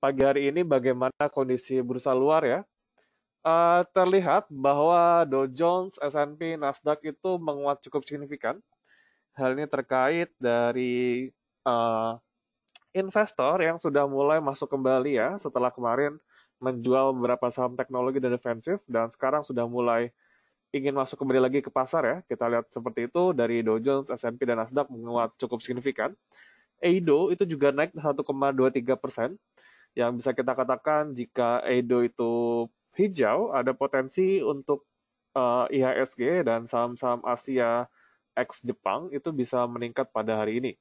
pagi hari ini bagaimana kondisi bursa luar ya. Uh, terlihat bahwa Dow Jones, S&P, Nasdaq itu menguat cukup signifikan. Hal ini terkait dari uh, investor yang sudah mulai masuk kembali ya setelah kemarin menjual beberapa saham teknologi dan defensif dan sekarang sudah mulai ingin masuk kembali lagi ke pasar ya. Kita lihat seperti itu dari Dow Jones, S&P, dan Nasdaq menguat cukup signifikan. Eido itu juga naik 1,23 persen yang bisa kita katakan jika Edo itu hijau, ada potensi untuk uh, eh, IHSG dan saham-saham Asia ex Jepang itu bisa meningkat pada hari ini.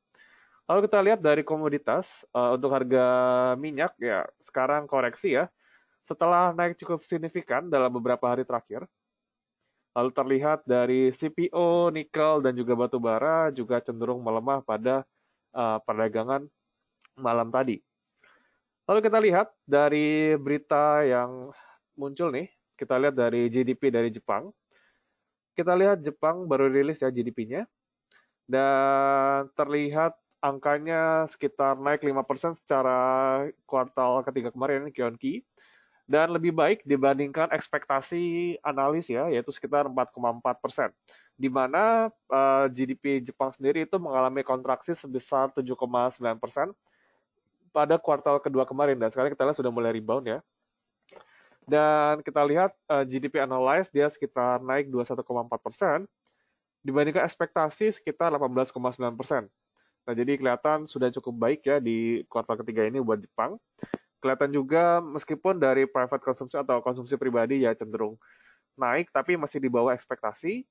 Lalu kita lihat dari komoditas uh, untuk harga minyak ya sekarang koreksi ya setelah naik cukup signifikan dalam beberapa hari terakhir. Lalu terlihat dari CPO, nikel, dan juga batu bara juga cenderung melemah pada uh, perdagangan malam tadi. Lalu kita lihat dari berita yang muncul nih, kita lihat dari GDP dari Jepang. Kita lihat Jepang baru rilis ya GDP-nya. Dan terlihat angkanya sekitar naik 5% secara kuartal ketiga kemarin, Kionki. Dan lebih baik dibandingkan ekspektasi analis ya, yaitu sekitar 4,4%. Di mana uh, eh, GDP Jepang sendiri itu mengalami kontraksi sebesar 7,9% pada kuartal kedua kemarin dan sekarang kita lihat sudah mulai rebound ya. Dan kita lihat uh, eh, GDP analyze dia sekitar naik 21,4 persen dibandingkan ekspektasi sekitar 18,9 persen. Nah jadi kelihatan sudah cukup baik ya di kuartal ketiga ini buat Jepang. Kelihatan juga meskipun dari private consumption atau konsumsi pribadi ya cenderung naik tapi masih di bawah ekspektasi.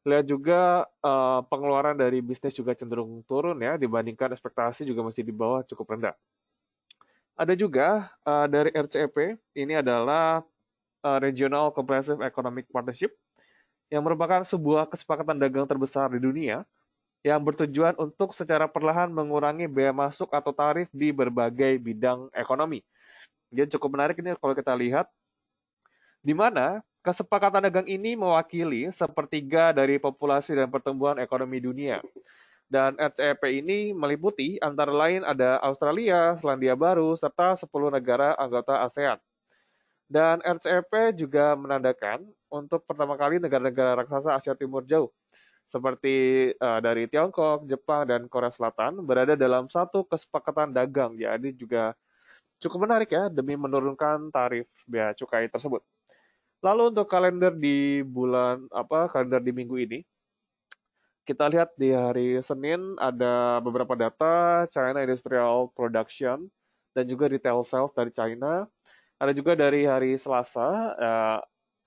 Lihat juga uh, pengeluaran dari bisnis juga cenderung turun ya dibandingkan ekspektasi juga masih di bawah cukup rendah. Ada juga uh, dari RCEP, ini adalah uh, Regional Comprehensive Economic Partnership yang merupakan sebuah kesepakatan dagang terbesar di dunia yang bertujuan untuk secara perlahan mengurangi biaya masuk atau tarif di berbagai bidang ekonomi. Jadi cukup menarik ini kalau kita lihat di mana Kesepakatan dagang ini mewakili sepertiga dari populasi dan pertumbuhan ekonomi dunia. Dan RCEP ini meliputi antara lain ada Australia, Selandia Baru, serta 10 negara anggota ASEAN. Dan RCEP juga menandakan untuk pertama kali negara-negara raksasa Asia Timur jauh, seperti uh, dari Tiongkok, Jepang, dan Korea Selatan, berada dalam satu kesepakatan dagang. Ya, juga cukup menarik ya, demi menurunkan tarif bea cukai tersebut. Lalu untuk kalender di bulan apa kalender di minggu ini kita lihat di hari Senin ada beberapa data China Industrial Production dan juga retail sales dari China. Ada juga dari hari Selasa uh,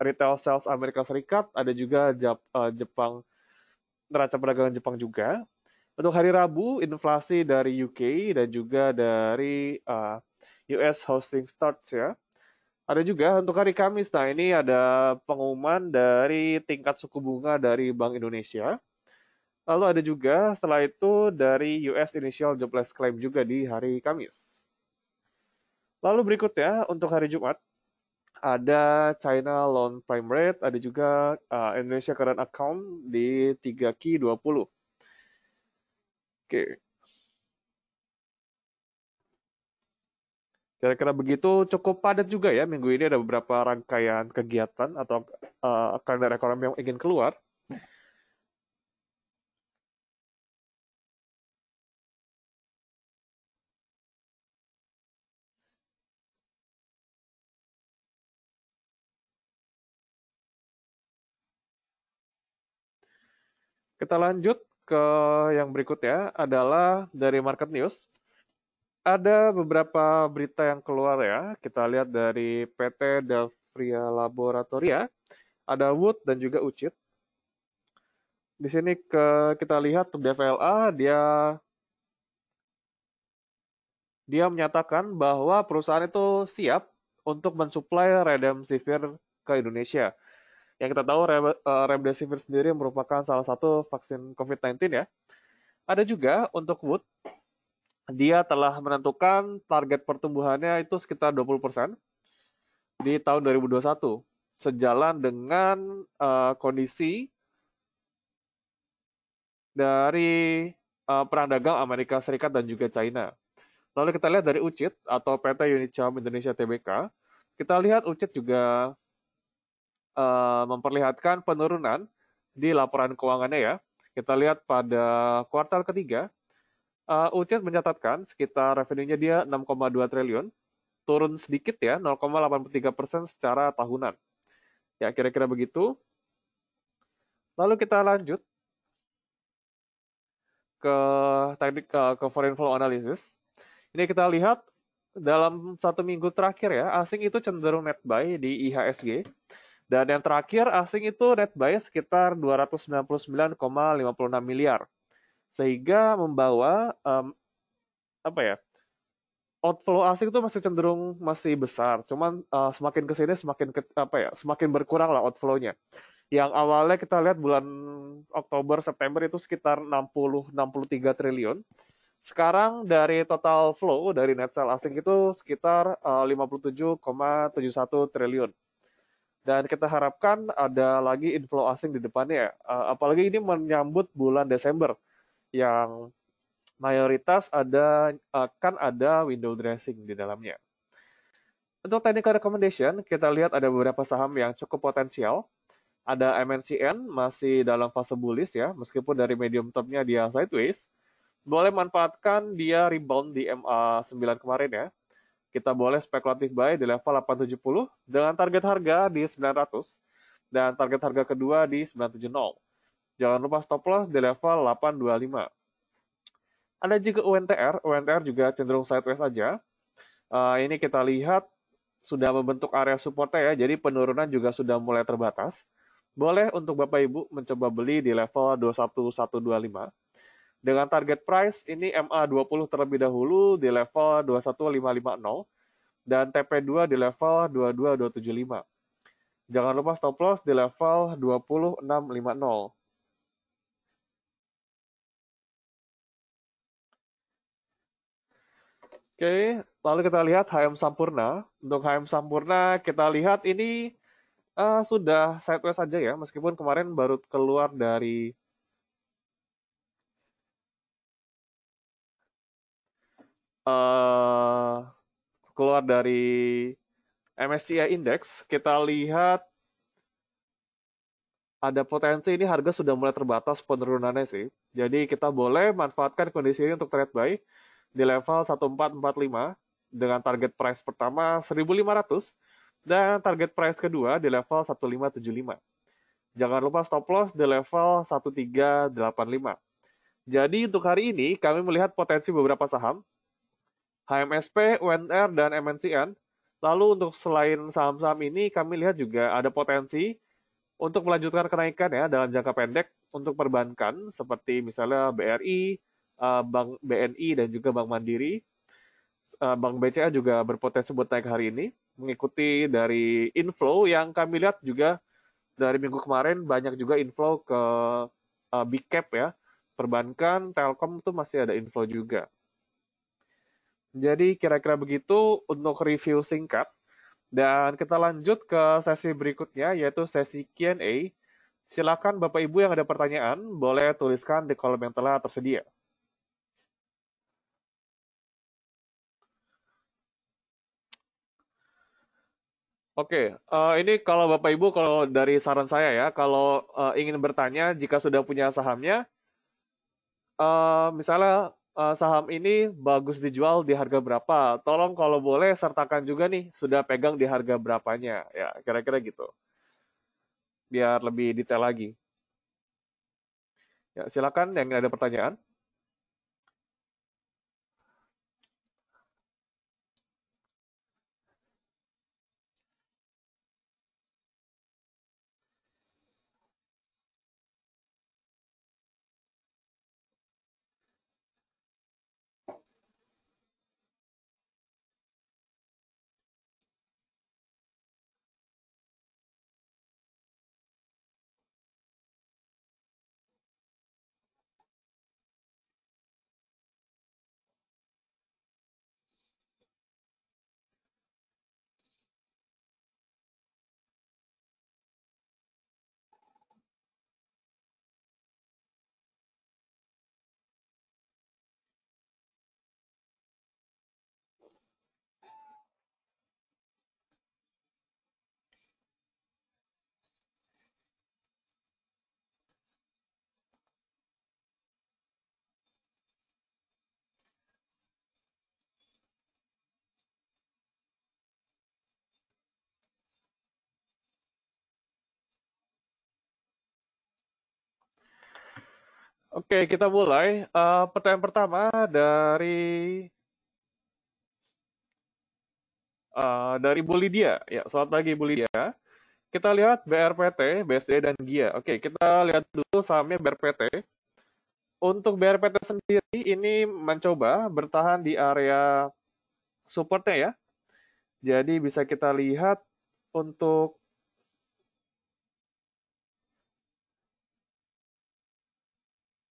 retail sales Amerika Serikat, ada juga Jap, uh, Jepang neraca perdagangan Jepang juga. Untuk hari Rabu inflasi dari UK dan juga dari uh, eh, US housing starts ya ada juga untuk hari Kamis. Nah, ini ada pengumuman dari tingkat suku bunga dari Bank Indonesia. Lalu ada juga setelah itu dari US Initial Jobless Claim juga di hari Kamis. Lalu berikutnya untuk hari Jumat ada China Loan Prime Rate, ada juga eh, Indonesia Current Account di 3Q20. Oke, Kira-kira begitu cukup padat juga ya minggu ini ada beberapa rangkaian kegiatan atau uh, kalender ekonomi yang ingin keluar. Kita lanjut ke yang berikutnya adalah dari market news ada beberapa berita yang keluar ya. Kita lihat dari PT Davria Laboratoria, ada Wood dan juga Ucit. Di sini ke, kita lihat untuk DVLA dia dia menyatakan bahwa perusahaan itu siap untuk mensuplai remdesivir ke Indonesia. Yang kita tahu eh, remdesivir sendiri merupakan salah satu vaksin COVID-19 ya. Ada juga untuk Wood dia telah menentukan target pertumbuhannya itu sekitar 20% di tahun 2021 sejalan dengan uh, kondisi dari uh, perang dagang Amerika Serikat dan juga China. Lalu kita lihat dari UCIT atau PT Unicam Indonesia Tbk, kita lihat UCIT juga uh, memperlihatkan penurunan di laporan keuangannya ya. Kita lihat pada kuartal ketiga uh, eh, UCIT mencatatkan sekitar revenue-nya dia 6,2 triliun, turun sedikit ya, 0,83 persen secara tahunan. Ya, kira-kira begitu. Lalu kita lanjut ke teknik uh, ke foreign flow analysis. Ini kita lihat dalam satu minggu terakhir ya, asing itu cenderung net buy di IHSG. Dan yang terakhir asing itu net buy sekitar 299,56 miliar sehingga membawa um, apa ya outflow asing itu masih cenderung masih besar cuman uh, semakin kesini semakin ke, apa ya semakin berkurang lah outflownya yang awalnya kita lihat bulan Oktober September itu sekitar 60 63 triliun sekarang dari total flow dari net sale asing itu sekitar eh, uh, 57,71 triliun. Dan kita harapkan ada lagi inflow asing di depannya, ya. eh, apalagi ini menyambut bulan Desember yang mayoritas ada akan eh, ada window dressing di dalamnya. Untuk technical recommendation, kita lihat ada beberapa saham yang cukup potensial. Ada MNCN masih dalam fase bullish ya, meskipun dari medium topnya dia sideways. Boleh manfaatkan dia rebound di MA 9 kemarin ya. Kita boleh spekulatif buy di level 870 dengan target harga di 900 dan target harga kedua di 970. Jangan lupa stop loss di level 825. Ada juga UNTR, UNTR juga cenderung sideways aja. Uh, ini kita lihat sudah membentuk area supportnya ya, jadi penurunan juga sudah mulai terbatas. Boleh untuk Bapak Ibu mencoba beli di level 21125. Dengan target price ini MA20 terlebih dahulu di level 21550 dan TP2 di level 22275. Jangan lupa stop loss di level 20650. Oke, lalu kita lihat HM Sampurna. Untuk HM Sampurna kita lihat ini uh, sudah sideways saja ya, meskipun kemarin baru keluar dari uh, keluar dari MSCI Index, kita lihat ada potensi ini harga sudah mulai terbatas penurunannya sih. Jadi kita boleh manfaatkan kondisi ini untuk trade buy di level 1445 dengan target price pertama 1500 dan target price kedua di level 1575. Jangan lupa stop loss di level 1385. Jadi untuk hari ini kami melihat potensi beberapa saham HMSP, UNR, dan MNCN. Lalu untuk selain saham-saham ini kami lihat juga ada potensi untuk melanjutkan kenaikan ya dalam jangka pendek untuk perbankan seperti misalnya BRI, Eh, Bank BNI dan juga Bank Mandiri. Eh, Bank BCA juga berpotensi buat naik hari ini, mengikuti dari inflow yang kami lihat juga dari minggu kemarin banyak juga inflow ke eh, big cap ya. Perbankan, Telkom itu masih ada inflow juga. Jadi kira-kira begitu untuk review singkat. Dan kita lanjut ke sesi berikutnya, yaitu sesi Q&A. Silakan Bapak Ibu yang ada pertanyaan, boleh tuliskan di kolom yang telah tersedia. Oke, uh, ini kalau Bapak Ibu kalau dari saran saya ya, kalau uh, ingin bertanya jika sudah punya sahamnya, uh, misalnya uh, saham ini bagus dijual di harga berapa, tolong kalau boleh sertakan juga nih sudah pegang di harga berapanya, ya kira-kira gitu, biar lebih detail lagi. Ya silakan yang ada pertanyaan. Oke, kita mulai. Uh, pertanyaan pertama dari uh, dari Bu Lydia. Ya, selamat pagi Bu Lydia. Kita lihat BRPT, BSD dan GIA. Oke, kita lihat dulu sahamnya BRPT. Untuk BRPT sendiri ini mencoba bertahan di area supportnya ya. Jadi bisa kita lihat untuk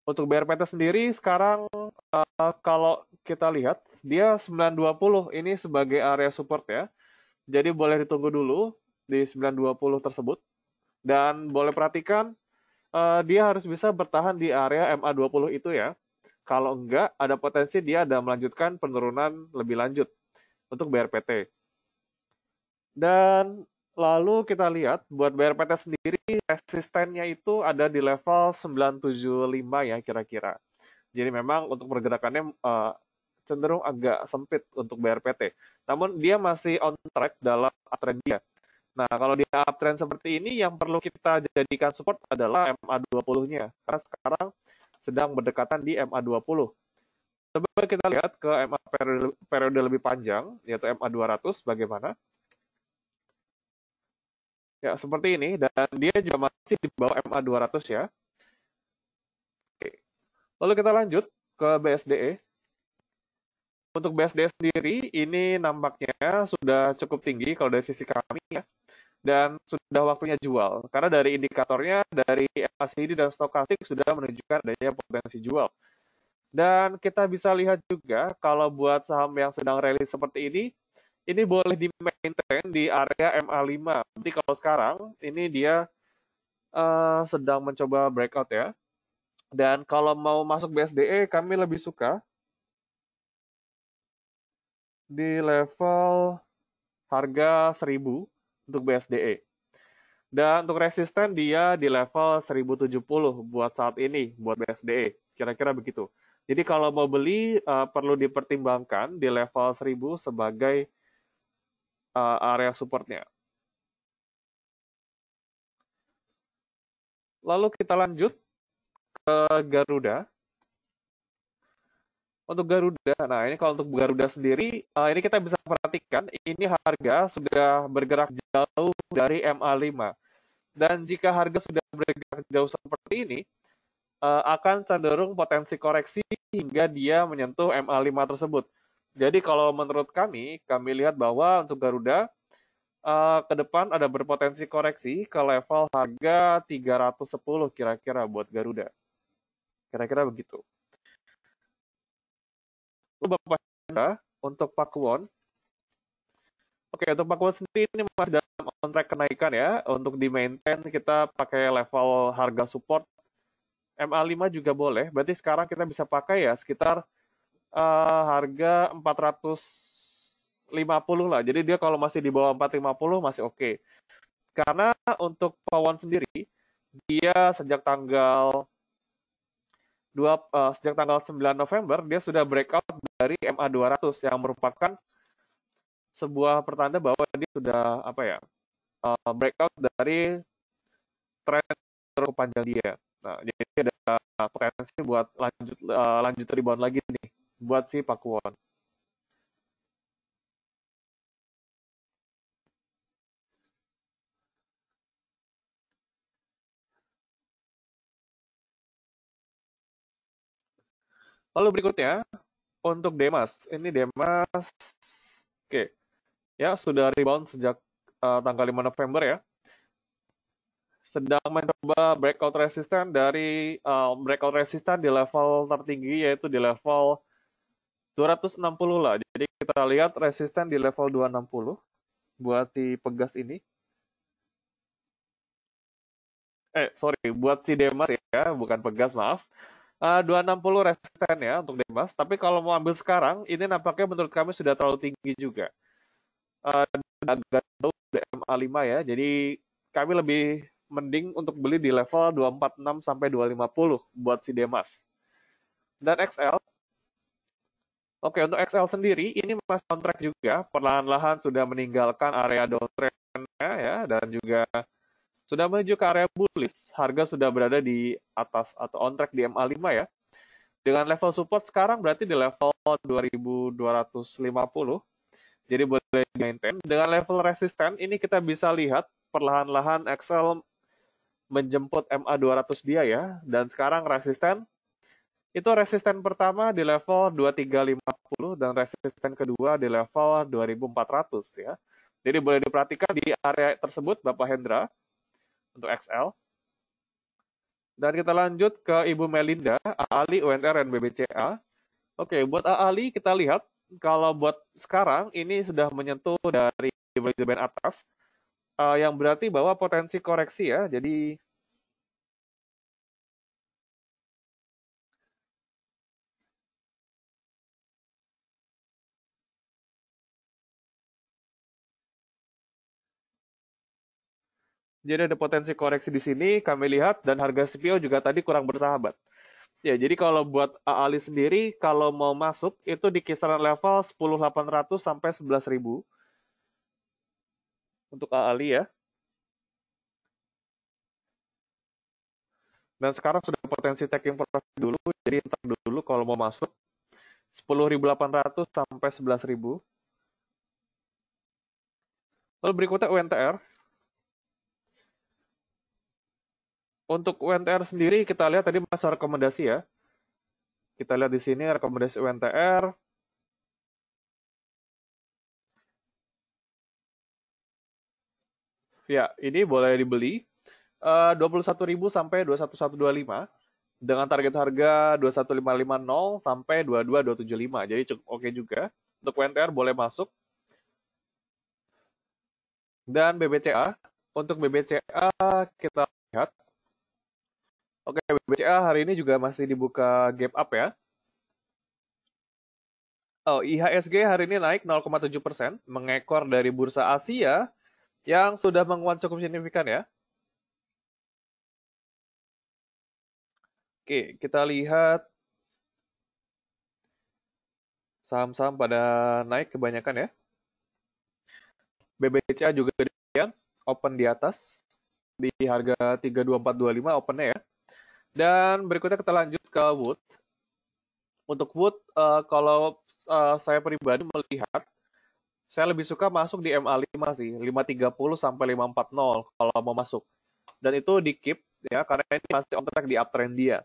Untuk BRPT sendiri sekarang uh, kalau kita lihat dia 920 ini sebagai area support ya. Jadi boleh ditunggu dulu di 920 tersebut dan boleh perhatikan uh, dia harus bisa bertahan di area MA20 itu ya. Kalau enggak ada potensi dia ada melanjutkan penurunan lebih lanjut untuk BRPT. Dan Lalu kita lihat buat BRPT sendiri resistennya itu ada di level 975 ya kira-kira. Jadi memang untuk pergerakannya uh, cenderung agak sempit untuk BRPT. Namun dia masih on track dalam uptrend dia. Nah, kalau di uptrend seperti ini yang perlu kita jadikan support adalah MA20-nya. Karena sekarang sedang berdekatan di MA20. Coba kita lihat ke MA periode lebih panjang, yaitu MA200 bagaimana. Ya, seperti ini. Dan dia juga masih di bawah MA 200 ya. Oke. Lalu kita lanjut ke BSDE. Untuk BSDE sendiri, ini nampaknya sudah cukup tinggi kalau dari sisi kami ya. Dan sudah waktunya jual. Karena dari indikatornya, dari MACD dan stokastik sudah menunjukkan adanya potensi jual. Dan kita bisa lihat juga kalau buat saham yang sedang rally seperti ini, ini boleh di maintain di area MA5. Nanti kalau sekarang ini dia uh, sedang mencoba breakout ya. Dan kalau mau masuk BSDE kami lebih suka di level harga 1000 untuk BSDE. Dan untuk resisten dia di level 1070 buat saat ini buat BSDE. Kira-kira begitu. Jadi kalau mau beli uh, perlu dipertimbangkan di level 1000 sebagai uh, area supportnya. Lalu kita lanjut ke Garuda. Untuk Garuda, nah ini kalau untuk Garuda sendiri, uh, ini kita bisa perhatikan, ini harga sudah bergerak jauh dari MA5. Dan jika harga sudah bergerak jauh seperti ini, uh, akan cenderung potensi koreksi hingga dia menyentuh MA5 tersebut. Jadi kalau menurut kami, kami lihat bahwa untuk Garuda uh, ke depan ada berpotensi koreksi ke level harga 310 kira-kira buat Garuda. Kira-kira begitu. Bapak untuk Kwon. Oke, untuk Pak Kwon sendiri ini masih dalam on track kenaikan ya. Untuk di maintain kita pakai level harga support MA5 juga boleh. Berarti sekarang kita bisa pakai ya sekitar uh, harga 450 lah. Jadi dia kalau masih di bawah 450 masih oke. Okay. Karena untuk Pawon sendiri dia sejak tanggal dua uh, sejak tanggal 9 November dia sudah breakout dari MA 200 yang merupakan sebuah pertanda bahwa dia sudah apa ya uh, breakout dari tren terlalu panjang dia. Nah, jadi ada potensi buat lanjut uh, lanjut rebound lagi nih buat si Pak Won. Lalu berikutnya untuk Demas. Ini Demas oke. Okay. Ya, sudah rebound sejak uh, tanggal 5 November ya. Sedang mencoba breakout resistance dari uh, breakout resistance di level tertinggi yaitu di level 260 lah. Jadi kita lihat resisten di level 260 buat si pegas ini. Eh, sorry, buat si Demas ya, bukan pegas, maaf. Eh, uh, 260 resisten ya untuk Demas, tapi kalau mau ambil sekarang, ini nampaknya menurut kami sudah terlalu tinggi juga. Uh, agak jauh DMA 5 ya, jadi kami lebih mending untuk beli di level 246 sampai 250 buat si Demas. Dan XL Oke, untuk XL sendiri ini masih kontrak juga, perlahan-lahan sudah meninggalkan area downtrendnya ya dan juga sudah menuju ke area bullish. Harga sudah berada di atas atau on track di MA5 ya. Dengan level support sekarang berarti di level 2250. Jadi boleh maintain. Dengan level resisten ini kita bisa lihat perlahan-lahan XL menjemput MA200 dia ya. Dan sekarang resisten itu resisten pertama di level 2350 dan resisten kedua di level 2400 ya. Jadi boleh diperhatikan di area tersebut Bapak Hendra untuk XL. Dan kita lanjut ke Ibu Melinda, Ali UNR dan BBCA. Oke, buat Ali kita lihat kalau buat sekarang ini sudah menyentuh dari band atas uh, yang berarti bahwa potensi koreksi ya. Jadi Jadi ada potensi koreksi di sini kami lihat dan harga CPO juga tadi kurang bersahabat. Ya, jadi kalau buat Ali sendiri kalau mau masuk itu di kisaran level 10800 sampai 11000. Untuk Ali ya. Dan sekarang sudah potensi taking profit dulu, jadi entar dulu kalau mau masuk 10.800 sampai 11.000. Lalu berikutnya UNTR. Untuk UNTR sendiri kita lihat tadi masuk rekomendasi ya. Kita lihat di sini rekomendasi UNTR. Ya, ini boleh dibeli. Eh, uh, 21.000 sampai 21.125 dengan target harga 21550 sampai 22275. Jadi cukup oke juga. Untuk UNTR boleh masuk. Dan BBCA, untuk BBCA kita lihat Oke, BCA hari ini juga masih dibuka gap up ya. Oh, IHSG hari ini naik 0,7 persen, mengekor dari bursa Asia yang sudah menguat cukup signifikan ya. Oke, kita lihat saham-saham pada naik kebanyakan ya. BBCA juga demikian, open di atas di harga 32425 opennya ya. Dan berikutnya kita lanjut ke Wood. Untuk Wood, uh, kalau uh, saya pribadi melihat, saya lebih suka masuk di MA5 sih, 530 sampai 540 kalau mau masuk. Dan itu di keep ya, karena ini masih on track di uptrend dia.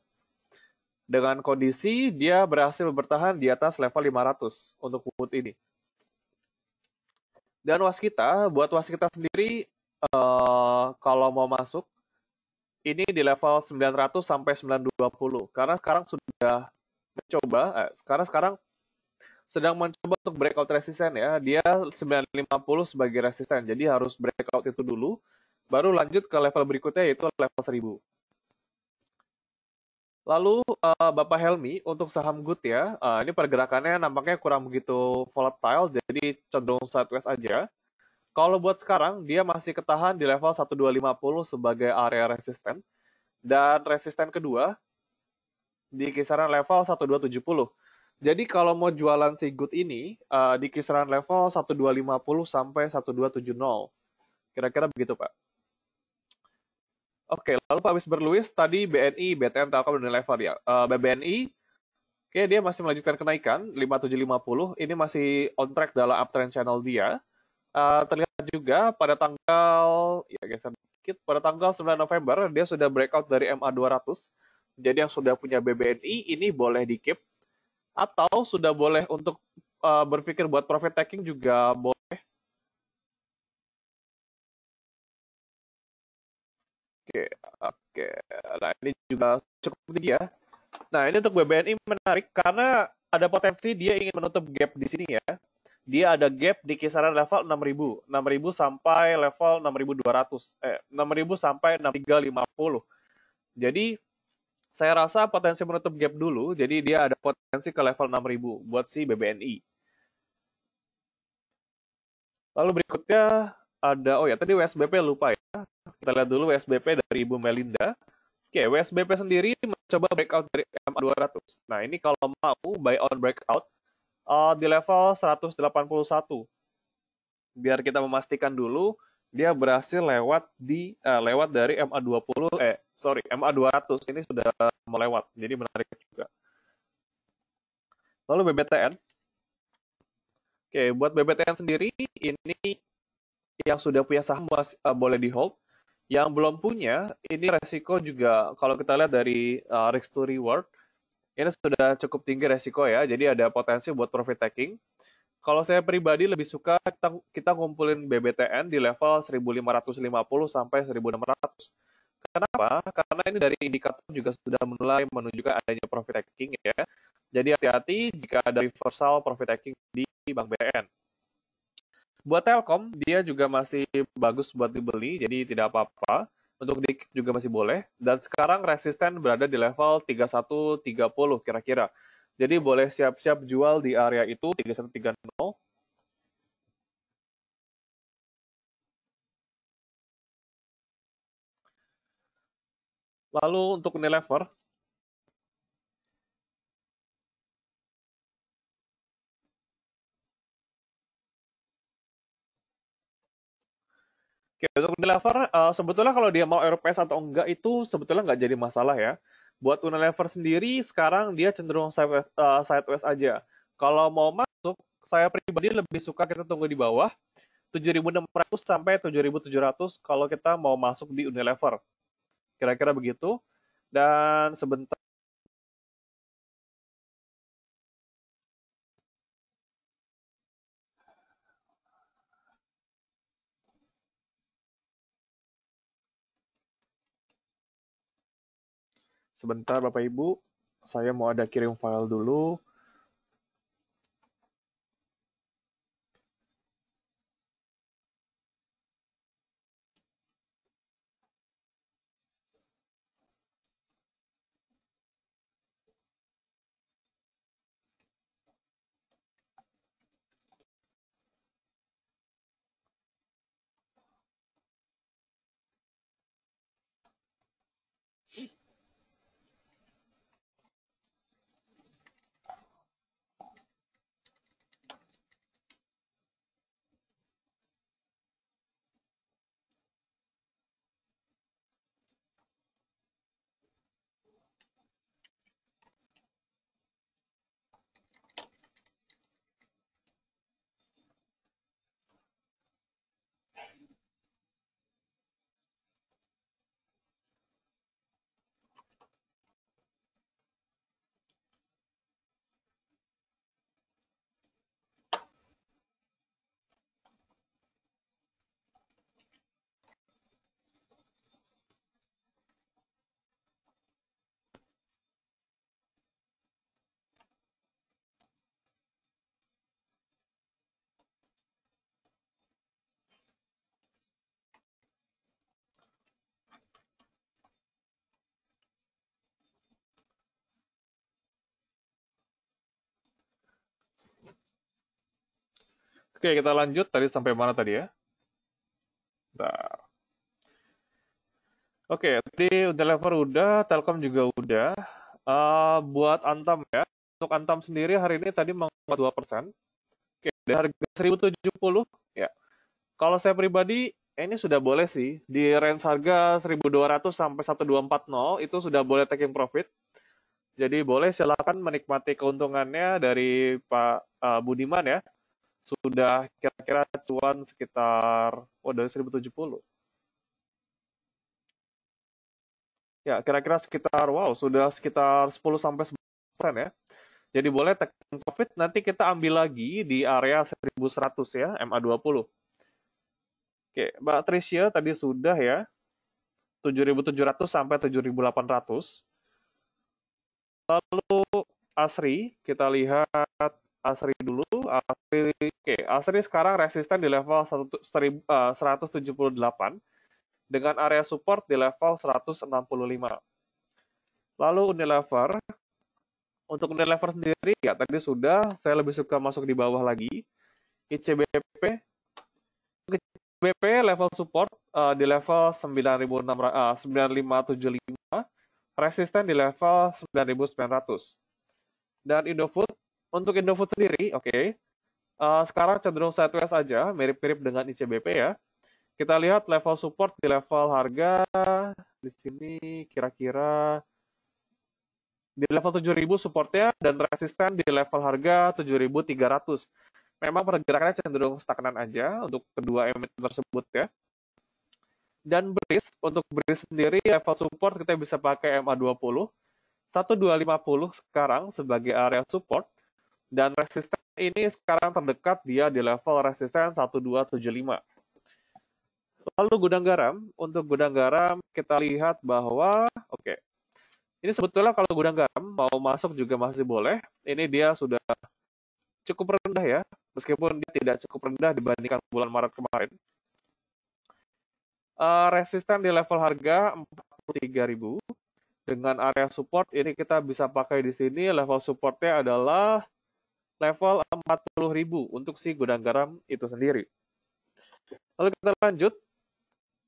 Dengan kondisi dia berhasil bertahan di atas level 500 untuk Wood ini. Dan was kita, buat was kita sendiri, uh, kalau mau masuk, ini di level 900 sampai 920 karena sekarang sudah mencoba eh, sekarang sekarang sedang mencoba untuk breakout resisten ya. Dia 950 sebagai resisten. Jadi harus breakout itu dulu baru lanjut ke level berikutnya yaitu level 1000. Lalu uh, Bapak Helmi untuk saham good ya, uh, ini pergerakannya nampaknya kurang begitu volatile, jadi cenderung sideways aja. Kalau buat sekarang, dia masih ketahan di level 1250 sebagai area resisten. Dan resisten kedua di kisaran level 1270. Jadi kalau mau jualan si good ini uh, di kisaran level 1250 sampai 1270. Kira-kira begitu, Pak. Oke, lalu Pak Wisber Luis tadi BNI, BTN, Telkom dan level ya. Uh, eh, BNI Oke, dia masih melanjutkan kenaikan 5750. Ini masih on track dalam uptrend channel dia uh, terlihat juga pada tanggal ya geser sedikit pada tanggal 9 November dia sudah breakout dari MA 200. Jadi yang sudah punya BBNI ini boleh di keep atau sudah boleh untuk uh, berpikir buat profit taking juga boleh. Oke, oke. Nah, ini juga cukup tinggi ya. Nah, ini untuk BBNI menarik karena ada potensi dia ingin menutup gap di sini ya dia ada gap di kisaran level 6000, 6000 sampai level 6200, eh 6000 sampai 6350. Jadi saya rasa potensi menutup gap dulu, jadi dia ada potensi ke level 6000 buat si BBNI. Lalu berikutnya ada oh ya tadi WSBP lupa ya. Kita lihat dulu WSBP dari Ibu Melinda. Oke, WSBP sendiri mencoba breakout dari MA200. Nah, ini kalau mau buy on breakout uh, di level 181. Biar kita memastikan dulu dia berhasil lewat di uh, lewat dari MA20 eh sorry MA200 ini sudah melewat. Jadi menarik juga. Lalu BBTN. Oke, buat BBTN sendiri ini yang sudah punya saham uh, boleh di hold. Yang belum punya, ini resiko juga kalau kita lihat dari uh, risk to reward, ini sudah cukup tinggi resiko ya, jadi ada potensi buat profit taking. Kalau saya pribadi lebih suka kita, kita ngumpulin BBTN di level 1550 sampai 1600. Kenapa? Karena ini dari indikator juga sudah mulai menunjukkan adanya profit taking ya. Jadi hati-hati jika ada reversal profit taking di Bank BN. Buat Telkom, dia juga masih bagus buat dibeli, jadi tidak apa-apa untuk dik juga masih boleh dan sekarang resisten berada di level 3130 kira-kira. Jadi boleh siap-siap jual di area itu 3130. Lalu untuk Unilever, Oke, untuk Unilever, uh, sebetulnya kalau dia mau RPS atau enggak itu sebetulnya nggak jadi masalah ya. Buat Unilever sendiri, sekarang dia cenderung sideways, uh, eh, sideways aja. Kalau mau masuk, saya pribadi lebih suka kita tunggu di bawah, 7.600 sampai 7.700 kalau kita mau masuk di Unilever. Kira-kira begitu. Dan sebentar Sebentar Bapak Ibu, saya mau ada kirim file dulu. Oke, kita lanjut. Tadi sampai mana tadi ya? Bentar. Oke, tadi Unilever udah, Telkom juga udah. Uh, buat Antam ya, untuk Antam sendiri hari ini tadi menguat 2 persen. Oke, dari harga 1070 ya. Kalau saya pribadi, ini sudah boleh sih. Di range harga 1200 sampai 1240 itu sudah boleh taking profit. Jadi boleh silakan menikmati keuntungannya dari Pak uh, Budiman ya sudah kira-kira cuan sekitar oh dari 1070. Ya, kira-kira sekitar wow, sudah sekitar 10 sampai 11% ya. Jadi boleh tekan profit nanti kita ambil lagi di area 1100 ya, MA20. Oke, Mbak Tricia tadi sudah ya. 7700 sampai 7800. Lalu Asri, kita lihat Asri dulu. Asri, oke, Asri sekarang resisten di level 178 eh, dengan area support di level 165. Lalu Unilever, untuk Unilever sendiri ya tadi sudah, saya lebih suka masuk di bawah lagi. ICBP, ICBP level support uh, di level 9600, uh, 9575, resisten di level 9900. Dan Indofood untuk Indofood sendiri, oke. Okay. Uh, eh, sekarang cenderung sideways aja, mirip-mirip dengan ICBP ya. Kita lihat level support di level harga di sini kira-kira di level 7000 supportnya dan resisten di level harga 7300. Memang pergerakannya cenderung stagnan aja untuk kedua emiten tersebut ya. Dan beris, untuk beris sendiri level support kita bisa pakai MA20. 1.250 sekarang sebagai area support dan resisten ini sekarang terdekat dia di level resisten 1275. Lalu gudang garam, untuk gudang garam kita lihat bahwa, oke, okay. ini sebetulnya kalau gudang garam mau masuk juga masih boleh. Ini dia sudah cukup rendah ya, meskipun dia tidak cukup rendah dibandingkan bulan Maret kemarin. Uh, resisten di level harga 43.000 dengan area support ini kita bisa pakai di sini level supportnya adalah level 40.000 untuk si gudang garam itu sendiri. Lalu kita lanjut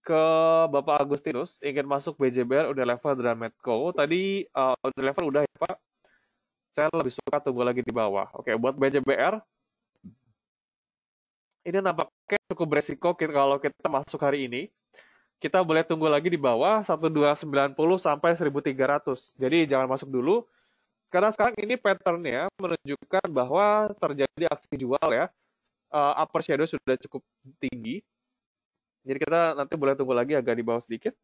ke Bapak Agustinus ingin masuk BJBR udah level Dramatco. Tadi uh, level udah ya Pak. Saya lebih suka tunggu lagi di bawah. Oke, buat BJBR ini nampaknya cukup beresiko kalau kita masuk hari ini. Kita boleh tunggu lagi di bawah 1290 sampai 1300. Jadi jangan masuk dulu karena sekarang ini patternnya menunjukkan bahwa terjadi aksi jual ya. Uh, upper shadow sudah cukup tinggi. Jadi kita nanti boleh tunggu lagi agak di bawah sedikit.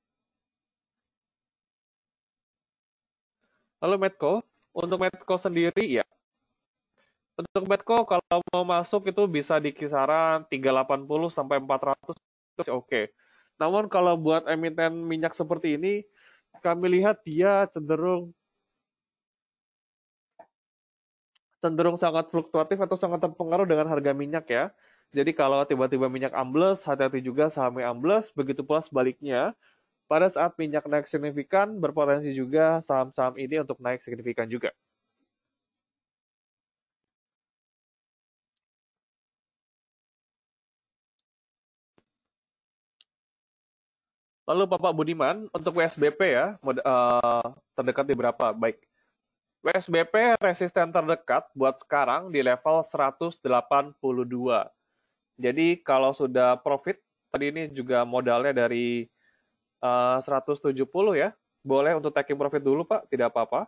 Lalu Medco, untuk Medco sendiri ya. Untuk Medco kalau mau masuk itu bisa di kisaran 380 sampai 400 itu oke. Okay. Namun kalau buat emiten minyak seperti ini, kami lihat dia cenderung cenderung sangat fluktuatif atau sangat terpengaruh dengan harga minyak ya. Jadi kalau tiba-tiba minyak ambles, hati-hati juga sahamnya ambles, begitu pula sebaliknya. Pada saat minyak naik signifikan, berpotensi juga saham-saham ini untuk naik signifikan juga. Lalu Bapak Budiman, untuk WSBP ya, eh, terdekat di berapa? Baik. PSBP resisten terdekat buat sekarang di level 182. Jadi kalau sudah profit, tadi ini juga modalnya dari eh, uh, 170 ya, boleh untuk taking profit dulu Pak, tidak apa-apa.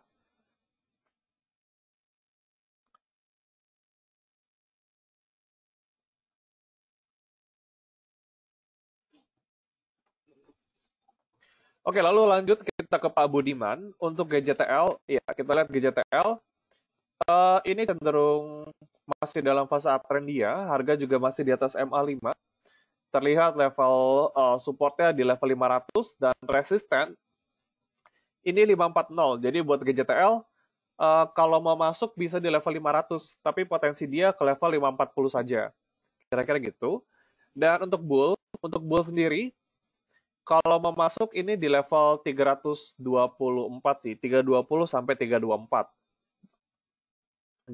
Oke, lalu lanjut kita ke Pak Budiman. Untuk GJTL, ya kita lihat GJTL uh, eh, ini cenderung masih dalam fase uptrend dia. Harga juga masih di atas MA5. Terlihat level uh, supportnya di level 500 dan resisten ini 540. Jadi buat GJTL uh, eh, kalau mau masuk bisa di level 500, tapi potensi dia ke level 540 saja. Kira-kira gitu. Dan untuk bull, untuk bull sendiri kalau mau masuk ini di level 324 sih, 320 sampai 324.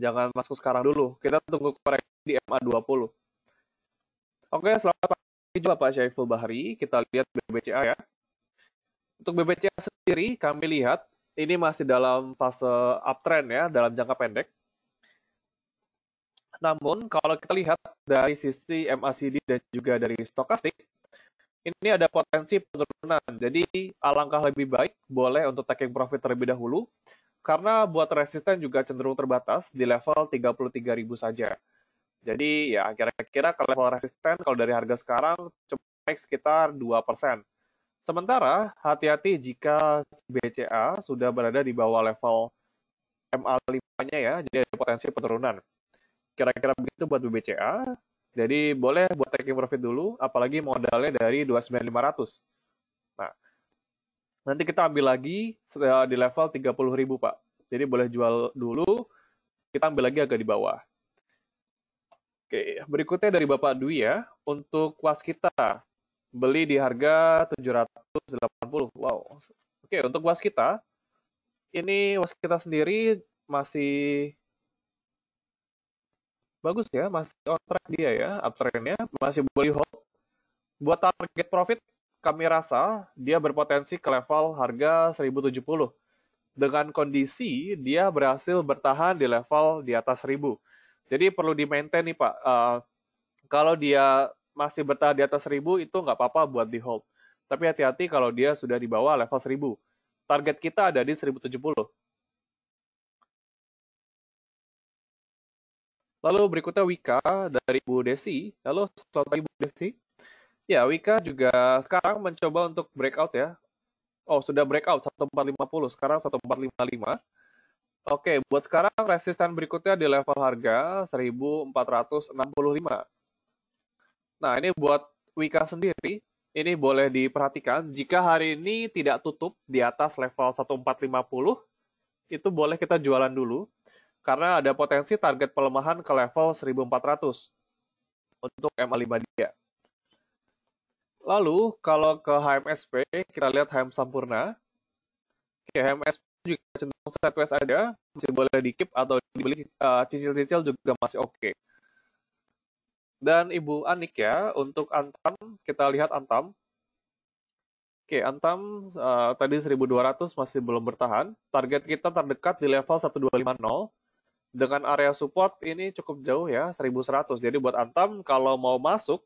Jangan masuk sekarang dulu, kita tunggu koreksi di MA 20. Oke, selamat pagi juga Pak Syaiful Bahri, kita lihat BBCA ya. Untuk BBCA sendiri, kami lihat ini masih dalam fase uptrend ya, dalam jangka pendek. Namun, kalau kita lihat dari sisi MACD dan juga dari stokastik, ini ada potensi penurunan. Jadi alangkah lebih baik boleh untuk taking profit terlebih dahulu karena buat resisten juga cenderung terbatas di level 33.000 saja. Jadi ya kira-kira ke level resisten kalau dari harga sekarang cuma sekitar 2%. Sementara hati-hati jika BCA sudah berada di bawah level MA5-nya ya, jadi ada potensi penurunan. Kira-kira begitu buat BCA. Jadi boleh buat taking profit dulu, apalagi modalnya dari 29.500. Nah, nanti kita ambil lagi eh, di level 30.000 Pak. Jadi boleh jual dulu, kita ambil lagi agak di bawah. Oke, berikutnya dari Bapak Dwi ya, untuk kita beli di harga 780. Wow. Oke, untuk kita, ini kita sendiri masih bagus ya, masih on track dia ya, uptrendnya, masih boleh hold. Buat target profit, kami rasa dia berpotensi ke level harga 1070. Dengan kondisi dia berhasil bertahan di level di atas 1000. Jadi perlu di-maintain nih Pak, uh, kalau dia masih bertahan di atas 1000 itu nggak apa-apa buat di hold. Tapi hati-hati kalau dia sudah di bawah level 1000. Target kita ada di 1070. Lalu berikutnya Wika dari Bu Desi. Halo, selamat pagi Bu Desi. Ya, Wika juga sekarang mencoba untuk breakout ya. Oh, sudah breakout 1450, sekarang 1455. Oke, buat sekarang resisten berikutnya di level harga 1465. Nah, ini buat Wika sendiri, ini boleh diperhatikan jika hari ini tidak tutup di atas level 1450, itu boleh kita jualan dulu karena ada potensi target pelemahan ke level 1400 untuk MA5 dia. Lalu, kalau ke HMSP, kita lihat HM Sampurna. Oke, HMSP juga cenderung sideways ada masih boleh dikip atau dibeli cicil eh, cicil-cicil juga masih oke. Okay. Dan Ibu Anik ya, untuk Antam, kita lihat Antam. Oke, Antam uh, tadi 1200 masih belum bertahan. Target kita terdekat di level 1250 dengan area support ini cukup jauh ya, 1100. Jadi buat Antam kalau mau masuk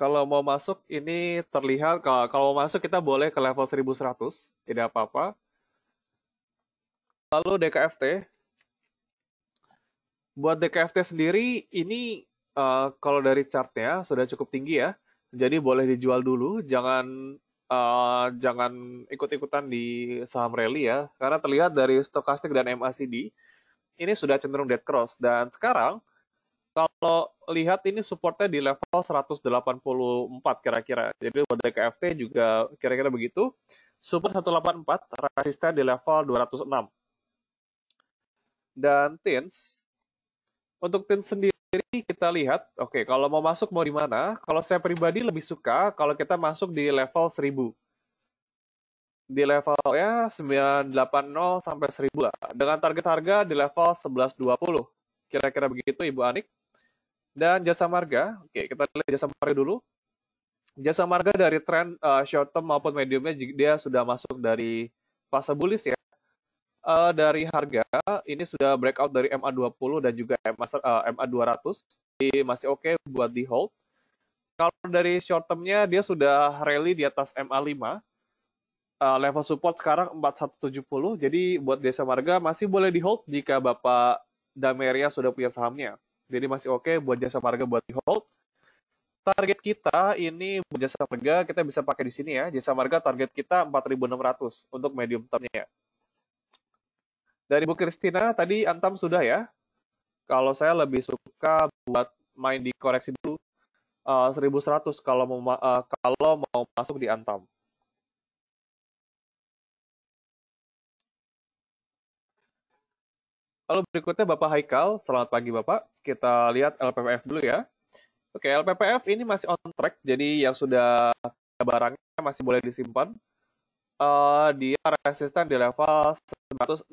Kalau mau masuk ini terlihat kalau mau masuk kita boleh ke level 1100, tidak apa-apa. Lalu DKFT. Buat DKFT sendiri ini uh, kalau dari chartnya sudah cukup tinggi ya. Jadi boleh dijual dulu, jangan Eh, jangan ikut-ikutan di saham rally ya, karena terlihat dari stokastik dan MACD ini sudah cenderung dead cross dan sekarang kalau lihat ini supportnya di level 184 kira-kira. Jadi buat DKFT juga kira-kira begitu. Support 184, resisten di level 206. Dan tins untuk tim sendiri kita lihat, oke, okay, kalau mau masuk mau di mana? Kalau saya pribadi lebih suka kalau kita masuk di level 1000. Di level ya 980 sampai 1000 lah. Dengan target harga di level 1120. Kira-kira begitu Ibu Anik. Dan jasa marga, oke, okay, kita lihat jasa marga dulu. Jasa marga dari tren uh, eh, short term maupun mediumnya dia sudah masuk dari fase bullish ya uh, dari harga ini sudah breakout dari MA20 dan juga MA, 200 eh, jadi masih oke okay buat di hold. Kalau dari short termnya dia sudah rally di atas MA5 uh, eh, level support sekarang 4170 jadi buat desa marga masih boleh di hold jika Bapak Dameria sudah punya sahamnya. Jadi masih oke okay buat jasa marga buat di hold. Target kita ini buat jasa marga kita bisa pakai di sini ya. Jasa marga target kita 4600 untuk medium termnya ya. Dari Bu Kristina tadi Antam sudah ya. Kalau saya lebih suka buat main di koreksi dulu uh, eh, 1100 kalau mau uh, kalau mau masuk di Antam. Lalu berikutnya Bapak Haikal, selamat pagi Bapak. Kita lihat LPPF dulu ya. Oke, LPPF ini masih on track, jadi yang sudah barangnya masih boleh disimpan. Uh, dia resisten di level 960.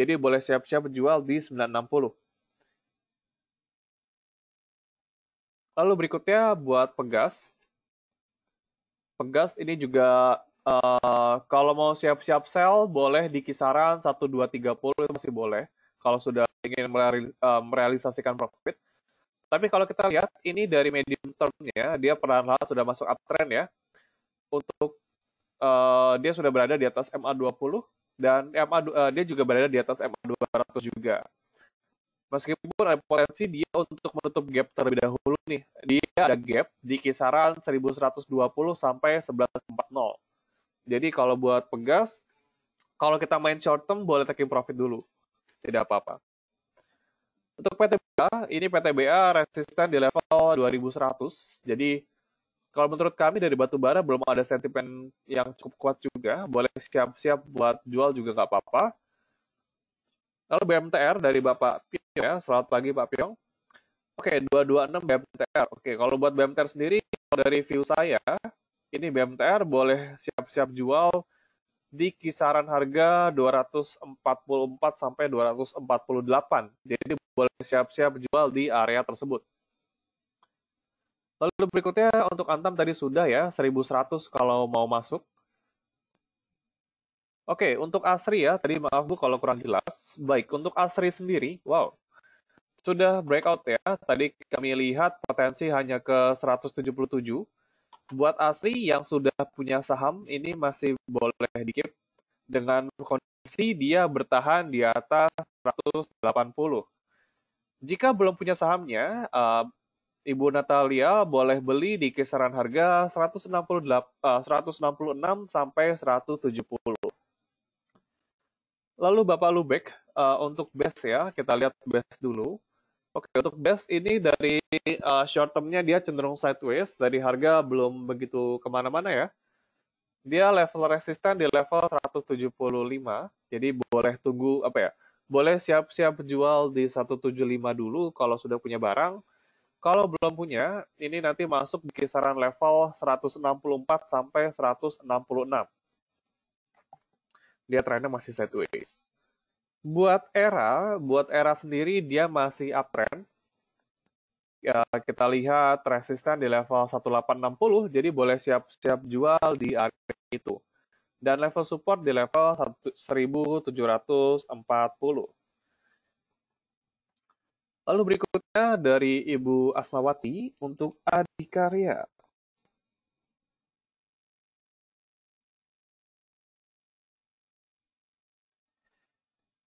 Jadi boleh siap-siap jual di 960. Lalu berikutnya buat pegas. Pegas ini juga uh, kalau mau siap-siap sell boleh di kisaran 1230 itu masih boleh kalau sudah ingin eh, merealisasikan profit. Tapi kalau kita lihat ini dari medium termnya dia perlahan-lahan sudah masuk uptrend ya. Untuk uh, dia sudah berada di atas MA20 dan MA uh, eh, dia juga berada di atas MA 200 juga. Meskipun ada potensi dia untuk menutup gap terlebih dahulu nih, dia ada gap di kisaran 1120 sampai 1140. Jadi kalau buat pegas, kalau kita main short term boleh taking profit dulu. Tidak apa-apa. Untuk PTBA, ini PTBA resisten di level 2100. Jadi kalau menurut kami dari Batubara belum ada sentimen yang cukup kuat juga, boleh siap-siap buat jual juga nggak apa-apa. Lalu BMTR dari Bapak Piong ya, selamat pagi Pak Piong. Oke, 226 BMTR. Oke, kalau buat BMTR sendiri, dari view saya, ini BMTR boleh siap-siap jual di kisaran harga 244 sampai 248. Jadi boleh siap-siap jual di area tersebut. Lalu berikutnya untuk Antam tadi sudah ya, 1100 kalau mau masuk. Oke, untuk Asri ya, tadi maaf Bu kalau kurang jelas. Baik, untuk Asri sendiri, wow, sudah breakout ya. Tadi kami lihat potensi hanya ke 177. Buat Asri yang sudah punya saham, ini masih boleh dikip dengan kondisi dia bertahan di atas 180. Jika belum punya sahamnya, eh, Ibu Natalia boleh beli di kisaran harga 168, 166 eh, sampai 170. Lalu Bapak Lubek, eh, untuk base ya, kita lihat base dulu. Oke, untuk base ini dari uh, short termnya dia cenderung sideways, dari harga belum begitu kemana-mana ya. Dia level resisten di level 175, jadi boleh tunggu apa ya, boleh siap-siap jual di 175 dulu kalau sudah punya barang, kalau belum punya, ini nanti masuk di kisaran level 164 sampai 166. Dia trennya masih sideways. Buat era, buat era sendiri dia masih uptrend. Ya, kita lihat resisten di level 1860, jadi boleh siap-siap jual di area itu. Dan level support di level 1740 Lalu berikutnya dari Ibu Asmawati untuk Adikarya.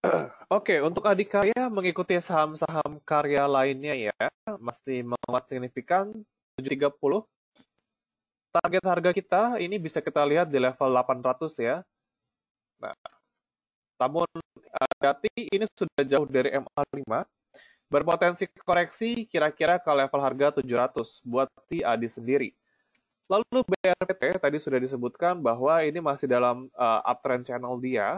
Oke, okay, untuk Adikarya mengikuti saham-saham karya lainnya ya, masih menguat signifikan 730. Target harga kita ini bisa kita lihat di level 800 ya. Nah, namun hati eh, ini sudah jauh dari MA5 berpotensi koreksi kira-kira ke level harga 700 buat si Adi sendiri. Lalu BRPT tadi sudah disebutkan bahwa ini masih dalam uh, uptrend channel dia,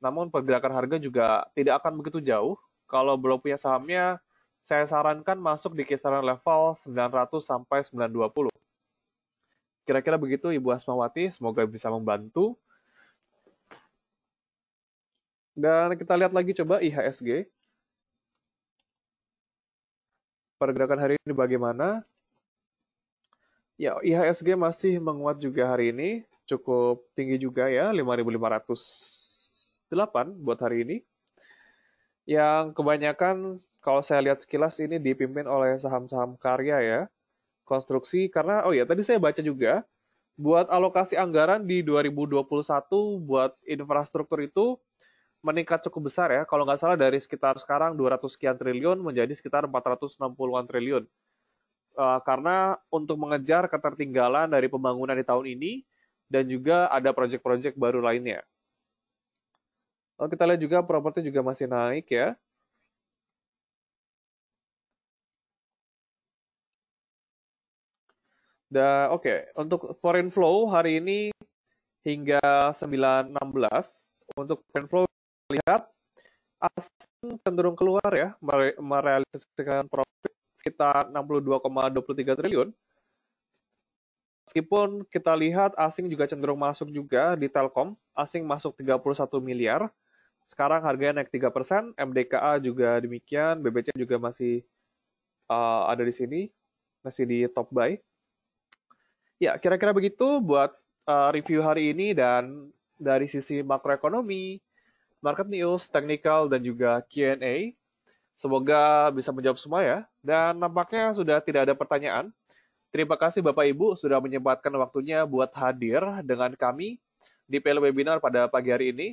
namun pergerakan harga juga tidak akan begitu jauh. Kalau belum punya sahamnya, saya sarankan masuk di kisaran level 900 sampai 920. Kira-kira begitu Ibu Asmawati, semoga bisa membantu. Dan kita lihat lagi coba IHSG pergerakan hari ini bagaimana? Ya, IHSG masih menguat juga hari ini, cukup tinggi juga ya, 5.508 buat hari ini. Yang kebanyakan kalau saya lihat sekilas ini dipimpin oleh saham-saham karya ya, konstruksi karena oh ya tadi saya baca juga buat alokasi anggaran di 2021 buat infrastruktur itu meningkat cukup besar ya. Kalau nggak salah dari sekitar sekarang 200 sekian triliun menjadi sekitar 460-an triliun. Uh, karena untuk mengejar ketertinggalan dari pembangunan di tahun ini dan juga ada proyek-proyek baru lainnya. Oh, kita lihat juga properti juga masih naik ya. Da, oke, okay. untuk foreign flow hari ini hingga 916 untuk foreign flow lihat asing cenderung keluar ya merealisasikan profit sekitar 62,23 triliun. Meskipun kita lihat asing juga cenderung masuk juga di Telkom, asing masuk 31 miliar. Sekarang harganya naik 3%, MDKA juga demikian, BBC juga masih uh, ada di sini, masih di top buy. Ya, kira-kira begitu buat uh, review hari ini dan dari sisi makroekonomi, market news, technical, dan juga Q&A. Semoga bisa menjawab semua ya. Dan nampaknya sudah tidak ada pertanyaan. Terima kasih Bapak Ibu sudah menyempatkan waktunya buat hadir dengan kami di PL Webinar pada pagi hari ini.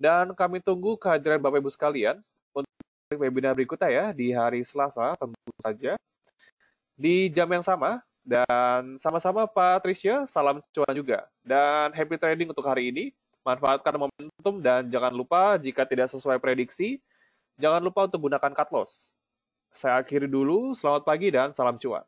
Dan kami tunggu kehadiran Bapak Ibu sekalian untuk webinar berikutnya ya di hari Selasa tentu saja di jam yang sama dan sama-sama Pak Trisya salam cuan juga. Dan happy trading untuk hari ini manfaatkan momentum dan jangan lupa jika tidak sesuai prediksi, jangan lupa untuk gunakan cut loss. Saya akhiri dulu, selamat pagi dan salam cuan.